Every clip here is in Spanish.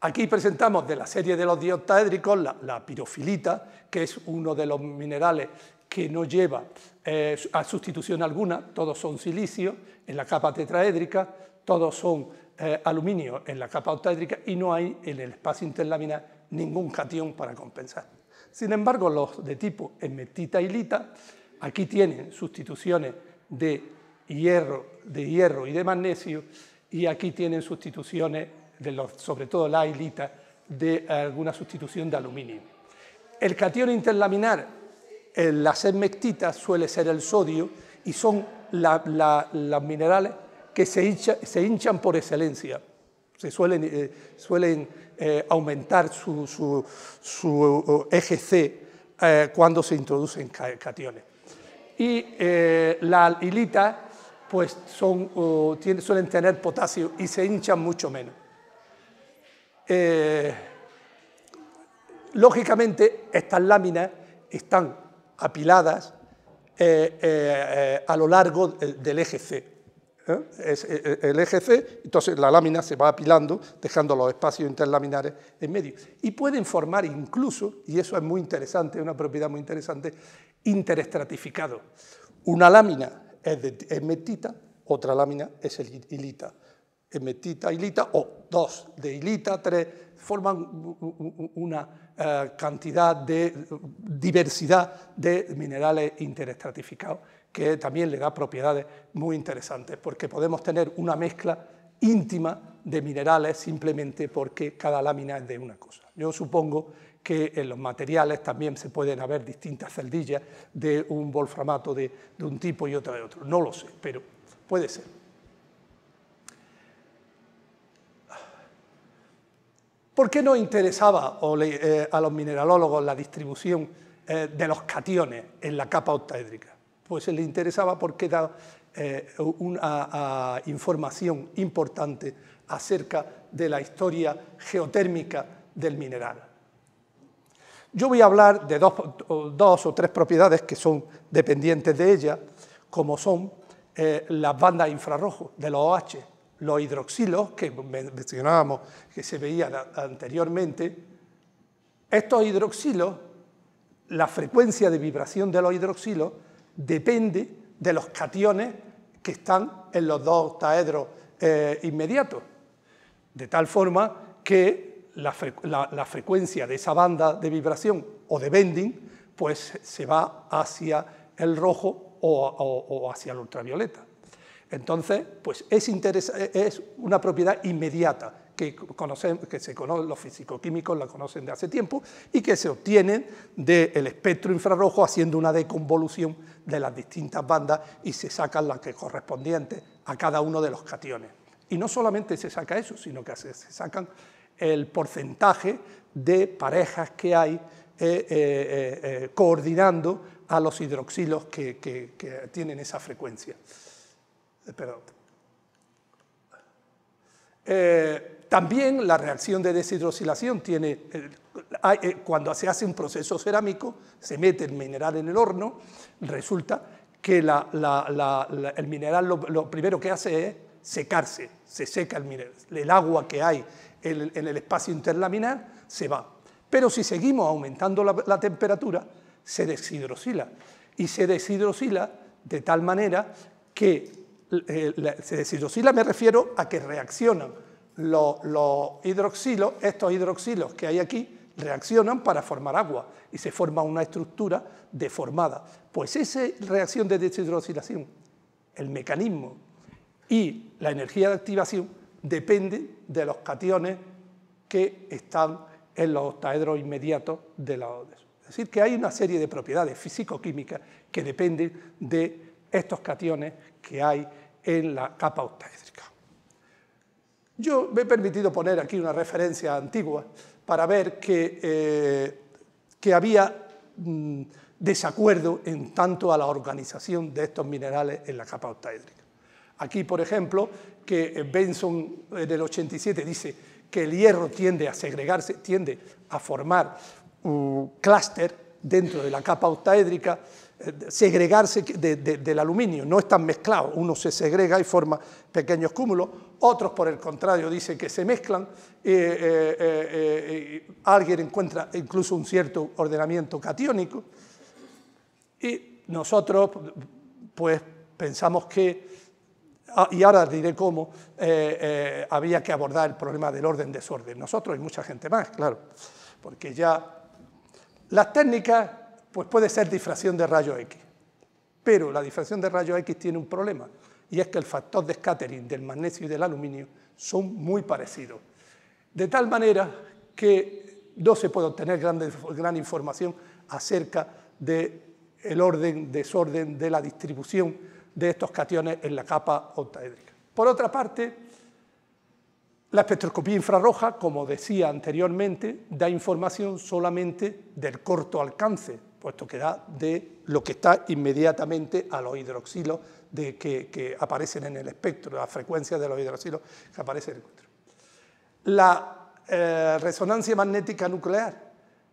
Aquí presentamos de la serie de los dioctaédricos la, pirofilita, que es uno de los minerales que no lleva eh, a sustitución alguna, todos son silicio en la capa tetraédrica, todos son eh, aluminio en la capa octaédrica y no hay en el espacio interlaminar ningún cation para compensar. Sin embargo, los de tipo emetita y lita, aquí tienen sustituciones de hierro, de hierro y de magnesio y aquí tienen sustituciones sobre todo la hilita, de alguna sustitución de aluminio. El cation interlaminar, eh, la sedmectita suele ser el sodio y son los minerales que se, hinchan por excelencia. Se suelen, eh, eh, aumentar su, su, eje C cuando se introducen cationes. Y la hilitas pues oh, suelen tener potasio y se hinchan mucho menos. Eh, lógicamente, estas láminas están apiladas eh, eh, a lo largo del eje C. el eje C, entonces la lámina se va apilando, dejando los espacios interlaminares en medio. Y pueden formar incluso, y eso es muy interesante, una propiedad muy interesante, interestratificado. Una lámina es, metita, otra lámina es hilita y hilita, o dos de hilita, tres, forman una eh, cantidad de diversidad de minerales interestratificados que también le da propiedades muy interesantes, porque podemos tener una mezcla íntima de minerales simplemente porque cada lámina es de una cosa. Yo supongo que en los materiales también se pueden haber distintas celdillas de un wolframato de, de un tipo y otra de otro. No lo sé, pero puede ser. ¿Por qué no interesaba eh, a los mineralólogos la distribución eh, de los cationes en la capa octaédrica? Pues se les interesaba porque da eh, una información importante acerca de la historia geotérmica del mineral. Yo voy a hablar de dos, dos o tres propiedades que son dependientes de ella, como son las bandas infrarrojos de los OH los hidroxilos que mencionábamos, que se veían anteriormente, estos hidroxilos, la frecuencia de vibración de los hidroxilos depende de los cationes que están en los dos octaedros eh, inmediatos, de tal forma que la, frecuencia de esa banda de vibración o de bending pues se va hacia el rojo o, hacia el ultravioleta. Entonces, pues e, es, una propiedad inmediata que, se conocen, los físicoquímicos la conocen de hace tiempo y que se obtienen del espectro infrarrojo haciendo una deconvolución de las distintas bandas y se sacan las que correspondientes a cada uno de los cationes. Y no solamente se saca eso, sino que se, sacan el porcentaje de parejas que hay eh, eh, eh, coordinando a los hidroxilos que tienen esa frecuencia. Eh, también la reacción de deshidrosilación tiene, eh, eh, cuando se hace un proceso cerámico, se mete el mineral en el horno, resulta que el mineral lo, primero que hace es secarse, se seca el mineral, el agua que hay en, en el espacio interlaminar se va. Pero si seguimos aumentando la temperatura, se deshidrosila. Y se deshidrosila de tal manera que eh, se deshidroxila. me refiero a que reaccionan los, hidroxilos, estos hidroxilos que hay aquí, reaccionan para formar agua y se forma una estructura deformada. Pues esa reacción de deshidroxilación, el mecanismo y la energía de activación dependen de los cationes que están en los octaedros inmediatos de la e Es decir, que hay una serie de propiedades físico-químicas que dependen de estos cationes que hay en la capa octaédrica. Yo me he permitido poner aquí una referencia antigua para ver que, eh, que había mm, desacuerdo en tanto a la organización de estos minerales en la capa octaédrica. Aquí, por ejemplo, que eh, Benson en el 87 dice que el hierro tiende a segregarse, tiende a formar un clúster dentro de la capa octaédrica, eh, segregarse del aluminio, no están mezclados, uno se segrega y forma pequeños cúmulos, otros por el contrario dicen que se mezclan, eh, eh, alguien encuentra incluso un cierto ordenamiento catiónico y nosotros pues pensamos que, ah, y ahora diré cómo, había que abordar el problema del orden-desorden, nosotros y mucha gente más, claro, porque ya las técnicas pues puede ser difracción de rayos X. Pero la difracción de rayos X tiene un problema, y es que el factor de scattering del magnesio y del aluminio son muy parecidos. De tal manera que no se puede obtener gran información acerca del orden, desorden de la distribución de estos cationes en la capa octaédrica. Por otra parte, la espectroscopía infrarroja, como decía anteriormente, da información solamente del corto alcance, puesto que da de lo que está inmediatamente a los hidroxilos de que, aparecen en el espectro, las frecuencias de los hidroxilos que aparecen en el espectro. La eh, resonancia magnética nuclear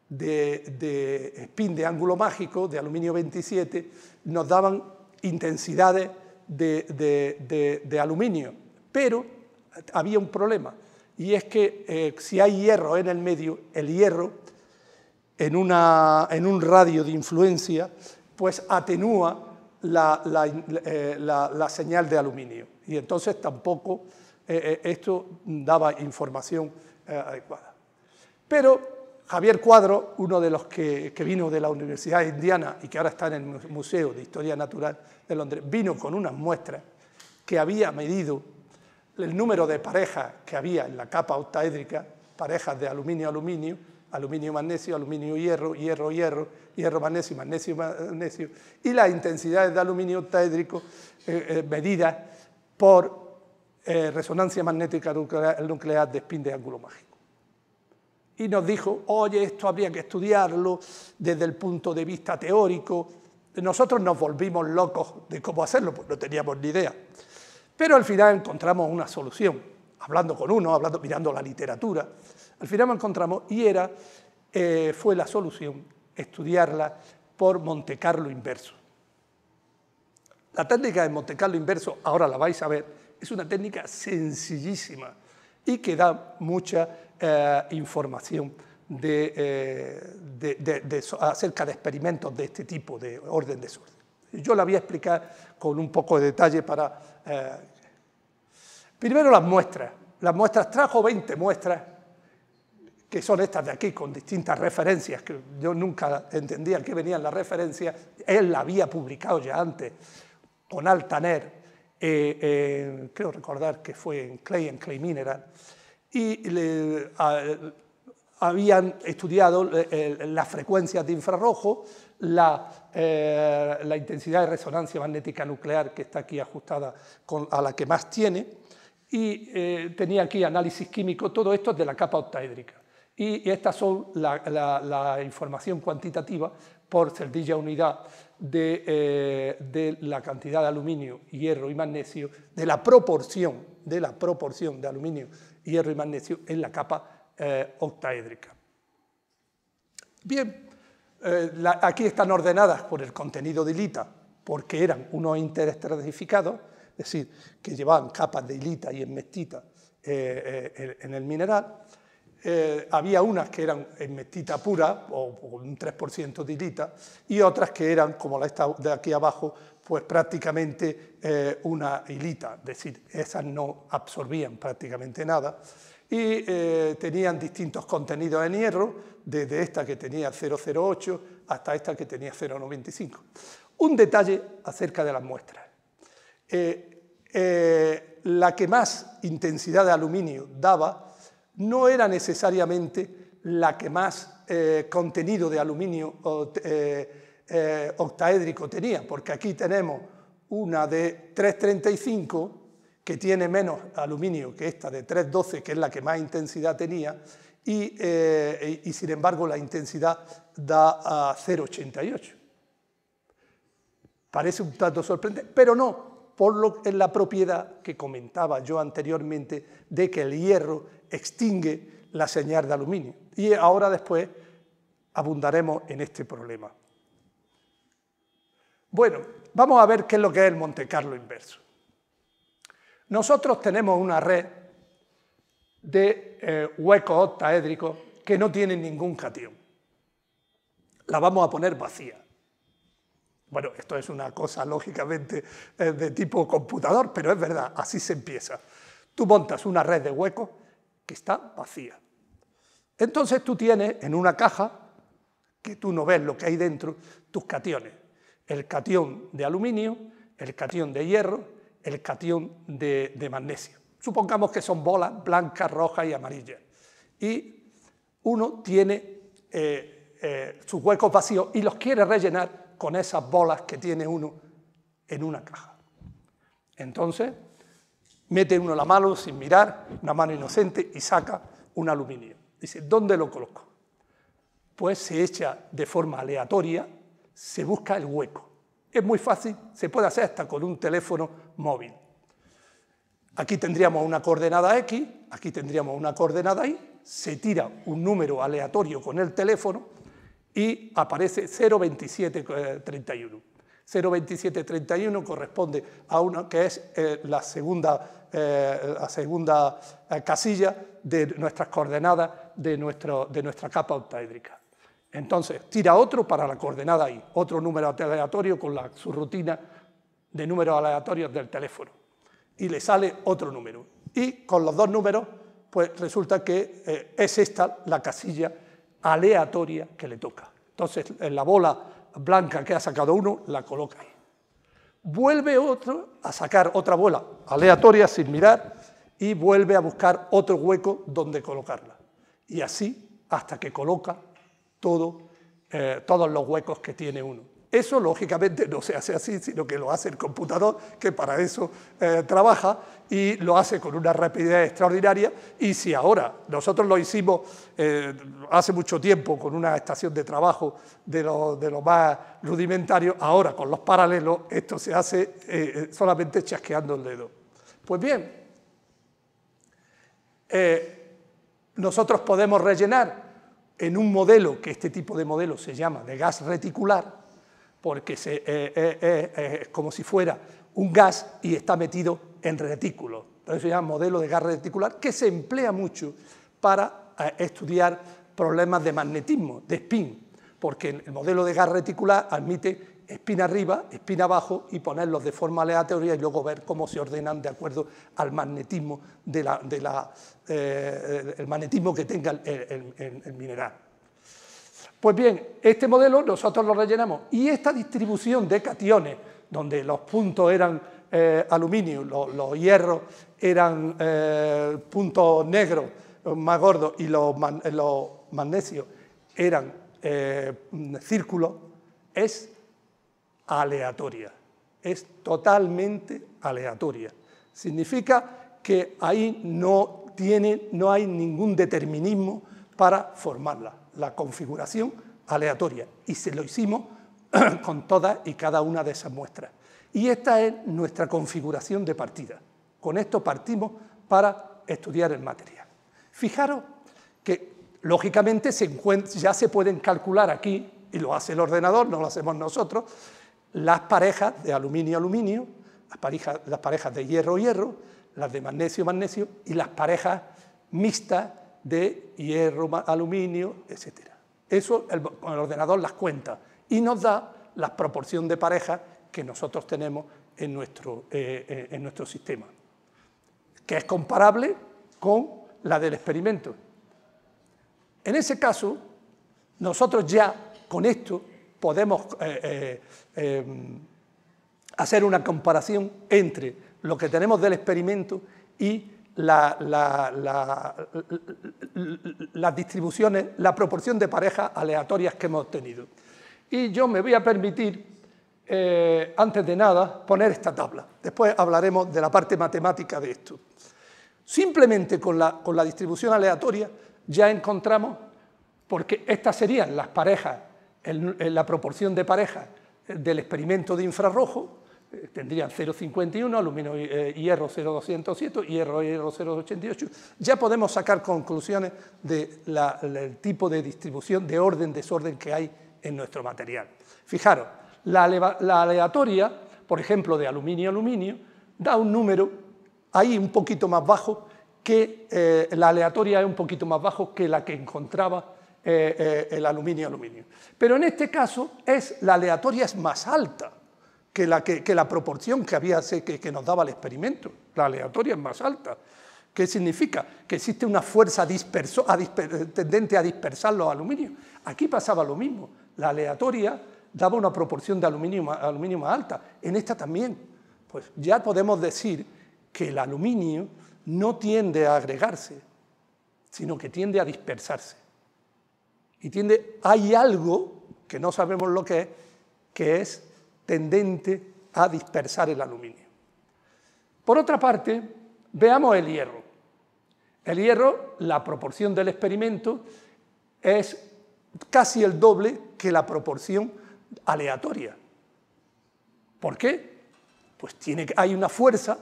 de, de spin de ángulo mágico de aluminio 27 nos daban intensidades de, aluminio, pero había un problema, y es que eh, si hay hierro en el medio, el hierro en, un radio de influencia, pues atenúa la, eh, señal de aluminio. Y entonces tampoco eh, eh, esto daba información adecuada. Pero Javier Cuadro, uno de los que, que, vino de la Universidad Indiana y que ahora está en el Museo de Historia Natural de Londres, vino con unas muestras que había medido el número de parejas que había en la capa octaédrica, parejas de aluminio-aluminio, aluminio, magnesio, aluminio, hierro, hierro, hierro, hierro, magnesio, magnesio, magnesio, y las intensidades de aluminio tédrico eh, eh, medidas por eh, resonancia magnética nuclear, de spin de ángulo mágico. Y nos dijo, oye, esto habría que estudiarlo desde el punto de vista teórico. Nosotros nos volvimos locos de cómo hacerlo, pues no teníamos ni idea. Pero al final encontramos una solución, hablando con uno, hablando, mirando la literatura. Al final lo encontramos y era, eh, fue la solución estudiarla por Monte Carlo inverso. La técnica de Monte Carlo inverso, ahora la vais a ver, es una técnica sencillísima y que da mucha eh, información de, eh, acerca de experimentos de este tipo, de orden de suerte. Yo la voy a explicar con un poco de detalle para... Primero las muestras. Las muestras, trajo 20 muestras que son estas de aquí, con distintas referencias, que yo nunca entendía que venían las referencias, él la había publicado ya antes, con Altaner, eh, eh, creo recordar que fue en Clay, en Clay Mineral, y habían estudiado eh, las frecuencias de infrarrojo, la, intensidad de resonancia magnética nuclear, que está aquí ajustada a la que más tiene, y tenía aquí análisis químico, todo esto es de la capa octaédrica. Y, estas son la, información cuantitativa por cerdilla unidad eh, de, la cantidad de aluminio, hierro y magnesio, de la proporción, de la proporción de aluminio, hierro y magnesio en la capa eh, octaédrica. Bien, eh, aquí están ordenadas por el contenido de hilita, porque eran unos interestratificados, es decir, que llevaban capas de hilita y enmestita en el mineral. Eh, había unas que eran en mestita pura, o, un 3% de hilita y otras que eran, como la esta de aquí abajo, pues prácticamente eh, una hilita, es decir, esas no absorbían prácticamente nada, y eh, tenían distintos contenidos de hierro, desde esta que tenía 0,08 hasta esta que tenía 0,95. Un detalle acerca de las muestras. la que más intensidad de aluminio daba no era necesariamente la que más eh, contenido de aluminio eh, eh, octaédrico tenía, porque aquí tenemos una de 335 que tiene menos aluminio que esta de 312, que es la que más intensidad tenía, y, sin embargo la intensidad da a 0,88. Parece un tanto sorprendente, pero no, por lo, en la propiedad que comentaba yo anteriormente de que el hierro extingue la señal de aluminio. Y ahora después abundaremos en este problema. Bueno, vamos a ver qué es lo que es el Monte Carlo inverso. Nosotros tenemos una red de eh, huecos octaédricos que no tienen ningún catión. La vamos a poner vacía. Bueno, esto es una cosa lógicamente eh, de tipo computador, pero es verdad, así se empieza. Tú montas una red de huecos que está vacía. Entonces tú tienes en una caja, que tú no ves lo que hay dentro, tus cationes. El cation de aluminio, el cation de hierro, el cation de, magnesio. Supongamos que son bolas blancas, rojas y amarillas. Y uno tiene eh, eh, sus huecos vacíos y los quiere rellenar con esas bolas que tiene uno en una caja. Entonces, Mete uno la mano sin mirar, una mano inocente, y saca un aluminio. Dice, ¿dónde lo coloco? Pues se echa de forma aleatoria, se busca el hueco. Es muy fácil, se puede hacer hasta con un teléfono móvil. Aquí tendríamos una coordenada X, aquí tendríamos una coordenada Y, se tira un número aleatorio con el teléfono y aparece 02731. 02731 corresponde a una que es eh, la segunda, eh, la segunda eh, casilla de nuestras coordenadas de, nuestro, de nuestra capa octaédrica. Entonces, tira otro para la coordenada I, otro número aleatorio con la subrutina de números aleatorios del teléfono. Y le sale otro número. Y con los dos números, pues resulta que es esta la casilla aleatoria que le toca. Entonces, en la bola blanca que ha sacado uno, la coloca Vuelve otro a sacar otra bola aleatoria sin mirar y vuelve a buscar otro hueco donde colocarla. Y así hasta que coloca eh, todos los huecos que tiene uno. Eso lógicamente no se hace así, sino que lo hace el computador, que para eso eh, trabaja, y lo hace con una rapidez extraordinaria. Y si ahora nosotros lo hicimos eh, hace mucho tiempo con una estación de trabajo de lo, más rudimentario, ahora con los paralelos esto se hace eh, solamente chasqueando el dedo. Pues bien, nosotros podemos rellenar en un modelo, que este tipo de modelo se llama de gas reticular, porque eh, eh, eh, es como si fuera un gas y está metido en retículo. Entonces se llama modelo de gas reticular, que se emplea mucho para estudiar problemas de magnetismo, de spin, porque el modelo de gas reticular admite spin arriba, spin abajo y ponerlos de forma aleatoria y luego ver cómo se ordenan de acuerdo al magnetismo, de magnetismo que tenga el mineral. Pues bien, este modelo nosotros lo rellenamos y esta distribución de cationes, donde los puntos eran eh, aluminio, los, hierros eran eh, puntos negros más gordos y los, eh, magnesios eran círculos, es aleatoria, es totalmente aleatoria. Significa que ahí no, tiene, no hay ningún determinismo para formarla la configuración aleatoria y se lo hicimos con todas y cada una de esas muestras. Y esta es nuestra configuración de partida. Con esto partimos para estudiar el material. Fijaros que lógicamente ya se pueden calcular aquí, y lo hace el ordenador, no lo hacemos nosotros, las parejas de aluminio-aluminio, las parejas, las parejas de hierro-hierro, las de magnesio-magnesio y las parejas mixtas de hierro, aluminio, etc. Eso el, ordenador las cuenta y nos da la proporción de pareja que nosotros tenemos en nuestro, eh, eh, en nuestro sistema, que es comparable con la del experimento. En ese caso, nosotros ya con esto podemos eh, em, hacer una comparación entre lo que tenemos del experimento y la, las distribuciones, la proporción de parejas aleatorias que hemos obtenido. Y yo me voy a permitir, eh, antes de nada, poner esta tabla. Después hablaremos de la parte matemática de esto. Simplemente con la, distribución aleatoria ya encontramos, porque estas serían las parejas, la proporción de parejas eh, del experimento de infrarrojo, tendrían 0,51, aluminio eh, y hierro 0,207, hierro hierro 0,88. Ya podemos sacar conclusiones del tipo de distribución de orden-desorden que hay en nuestro material. Fijaros, la, aleatoria, por ejemplo, de aluminio-aluminio, da un número ahí un poquito más bajo que eh, la aleatoria es un poquito más bajo que la que encontraba eh, el aluminio-aluminio. Pero en este caso es, la aleatoria es más alta que la, proporción que, había, que, que nos daba el experimento. La aleatoria es más alta. ¿Qué significa? Que existe una fuerza disperso, eh, tendente a dispersar los aluminios. Aquí pasaba lo mismo. La aleatoria daba una proporción de aluminio, aluminio más alta. En esta también. Pues ya podemos decir que el aluminio no tiende a agregarse, sino que tiende a dispersarse. Y tiende, hay algo, que no sabemos lo que es, que es tendente a dispersar el aluminio. Por otra parte, veamos el hierro. El hierro, la proporción del experimento es casi el doble que la proporción aleatoria. ¿Por qué? Pues tiene, hay una fuerza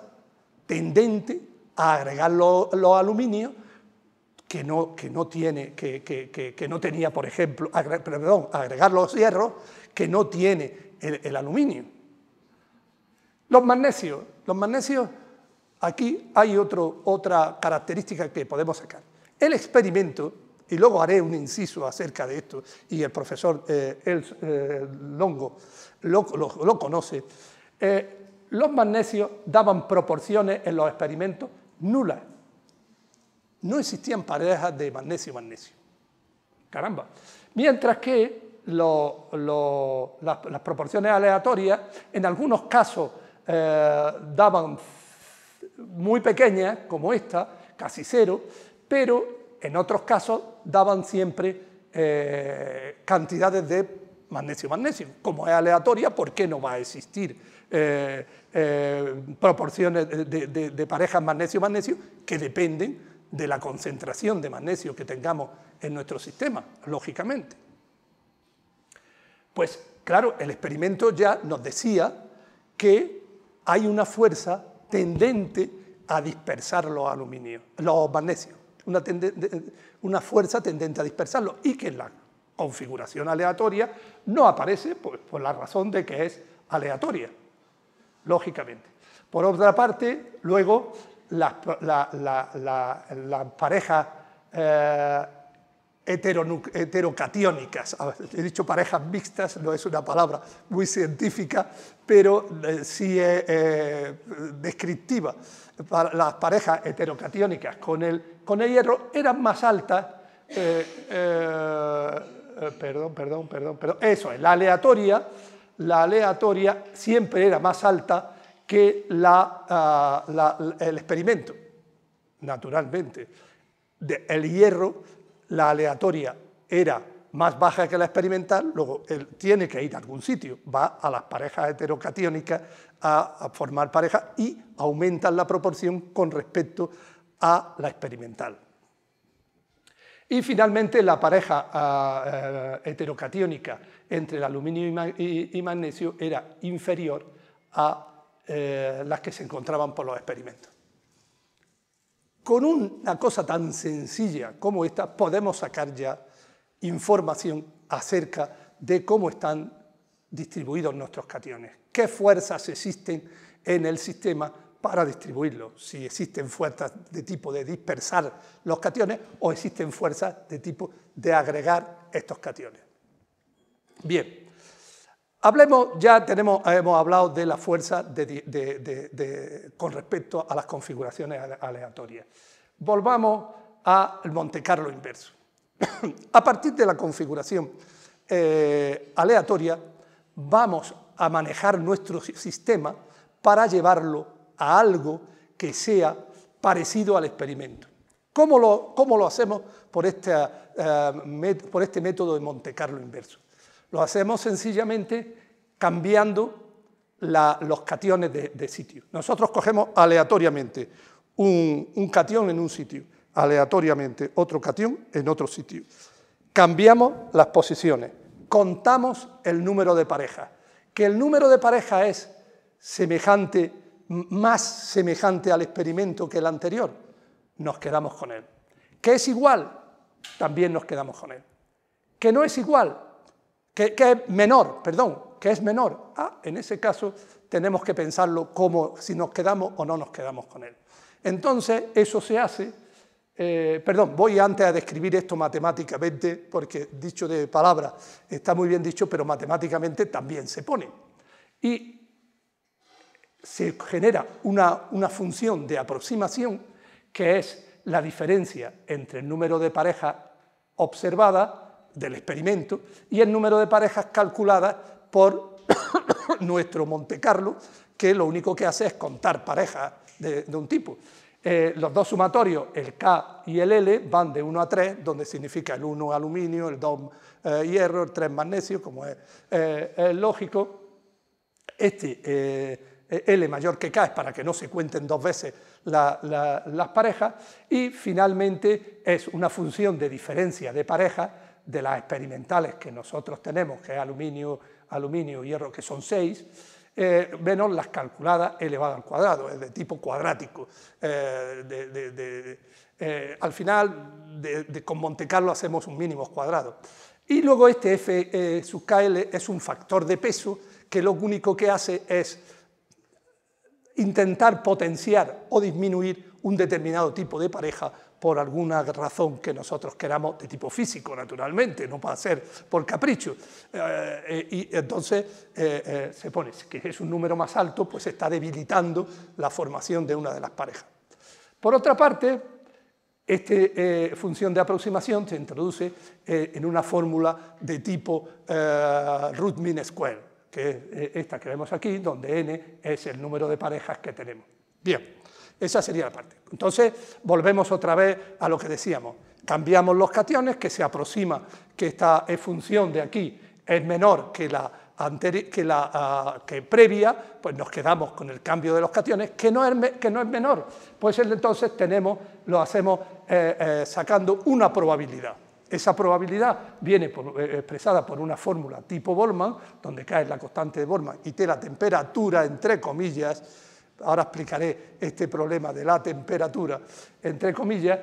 tendente a agregar los aluminios que no, que no, tiene, que, que, no tenía, por ejemplo, perdón, agregar los hierros, que no tiene el, aluminio. Los magnesios. Los magnesios, aquí hay otro, otra característica que podemos sacar. El experimento, y luego haré un inciso acerca de esto, y el profesor eh, eh Longo lo, conoce, eh, los magnesios daban proporciones en los experimentos nulas. No existían parejas de magnesio-magnesio. Caramba. Mientras que las, proporciones aleatorias, en algunos casos eh, daban muy pequeñas, como esta, casi cero, pero en otros casos daban siempre eh, cantidades de magnesio-magnesio. Como es aleatoria, ¿por qué no va a existir eh, proporciones de parejas magnesio-magnesio que dependen de la concentración de magnesio que tengamos en nuestro sistema, lógicamente? Pues claro, el experimento ya nos decía que hay una fuerza tendente a dispersar los aluminios, los magnesios, una, fuerza tendente a dispersarlos y que la configuración aleatoria no aparece pues, por la razón de que es aleatoria, lógicamente. Por otra parte, luego la, pareja... Eh, heterocatiónicas. He dicho parejas mixtas, no es una palabra muy científica, pero eh, sí es eh, eh, descriptiva. Las parejas heterocatiónicas con el, con el hierro eran más altas. perdón, perdón, perdón, Eso es, la aleatoria, la aleatoria siempre era más alta que la, ah, el experimento, naturalmente. el hierro la aleatoria era más baja que la experimental, luego él tiene que ir a algún sitio, va a las parejas heterocatiónicas a, formar parejas y aumentan la proporción con respecto a la experimental. Y finalmente la pareja ah, eh, heterocatiónica entre el aluminio y, magnesio era inferior a eh, las que se encontraban por los experimentos. Con una cosa tan sencilla como esta podemos sacar ya información acerca de cómo están distribuidos nuestros cationes, qué fuerzas existen en el sistema para distribuirlos, si existen fuerzas de tipo de dispersar los cationes o existen fuerzas de tipo de agregar estos cationes. Bien, Hablemos, ya tenemos, hemos hablado de la fuerza de, con respecto a las configuraciones aleatorias. Volvamos al Monte Carlo inverso. a partir de la configuración eh, aleatoria, vamos a manejar nuestro sistema para llevarlo a algo que sea parecido al experimento. ¿Cómo lo, cómo lo hacemos por, eh, por este método de Monte Carlo inverso? Lo hacemos sencillamente cambiando los cationes de, sitio. Nosotros cogemos aleatoriamente un, cation en un sitio, aleatoriamente otro cation en otro sitio. Cambiamos las posiciones, contamos el número de parejas. Que el número de parejas es semejante, más semejante al experimento que el anterior, nos quedamos con él. Que es igual, también nos quedamos con él. Que no es igual, que, es menor, perdón, que es menor. Ah, en ese caso tenemos que pensarlo como si nos quedamos o no nos quedamos con él. Entonces, eso se hace, eh, perdón, voy antes a describir esto matemáticamente, porque dicho de palabra está muy bien dicho, pero matemáticamente también se pone. Y se genera una, una función de aproximación que es la diferencia entre el número de parejas observadas del experimento y el número de parejas calculadas por nuestro Monte Carlo, que lo único que hace es contar parejas de, un tipo. Eh, los dos sumatorios, el K y el L, van de 1 a 3, donde significa el 1 aluminio, el 2 eh, hierro, el 3 magnesio, como es, eh, lógico. Este L mayor que K es para que no se cuenten dos veces las parejas. Y finalmente es una función de diferencia de parejas de las experimentales que nosotros tenemos, que es aluminio, aluminio hierro, que son seis eh, menos las calculadas elevadas al cuadrado, es de tipo cuadrático. Eh, de, eh, al final, con Monte Carlo hacemos un mínimo cuadrado. Y luego este F sub KL es un factor de peso que lo único que hace es intentar potenciar o disminuir un determinado tipo de pareja por alguna razón que nosotros queramos, de tipo físico, naturalmente, no puede ser por capricho. Eh, eh, y entonces eh, se pone que es un número más alto, pues está debilitando la formación de una de las parejas. Por otra parte, esta función de aproximación se introduce en una fórmula de tipo root mean square, que es esta que vemos aquí, donde n es el número de parejas que tenemos. Bien. Esa sería la parte. Entonces, volvemos otra vez a lo que decíamos. Cambiamos los cationes, que se aproxima, que esta e función de aquí es menor que la, que la ah, que previa, pues nos quedamos con el cambio de los cationes, que no es, que no es menor. Pues entonces tenemos, lo hacemos eh, eh, sacando una probabilidad. Esa probabilidad viene eh, expresada por una fórmula tipo Bollmann, donde cae la constante de Bollmann y te la temperatura, entre comillas, ahora explicaré este problema de la temperatura, entre comillas,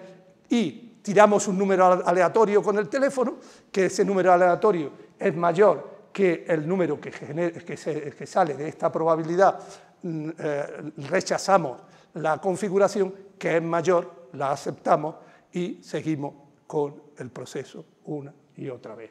y tiramos un número aleatorio con el teléfono, que ese número aleatorio es mayor que el número que, sale de esta probabilidad, mm, eh, rechazamos la configuración, que es mayor, la aceptamos y seguimos con el proceso una y otra vez.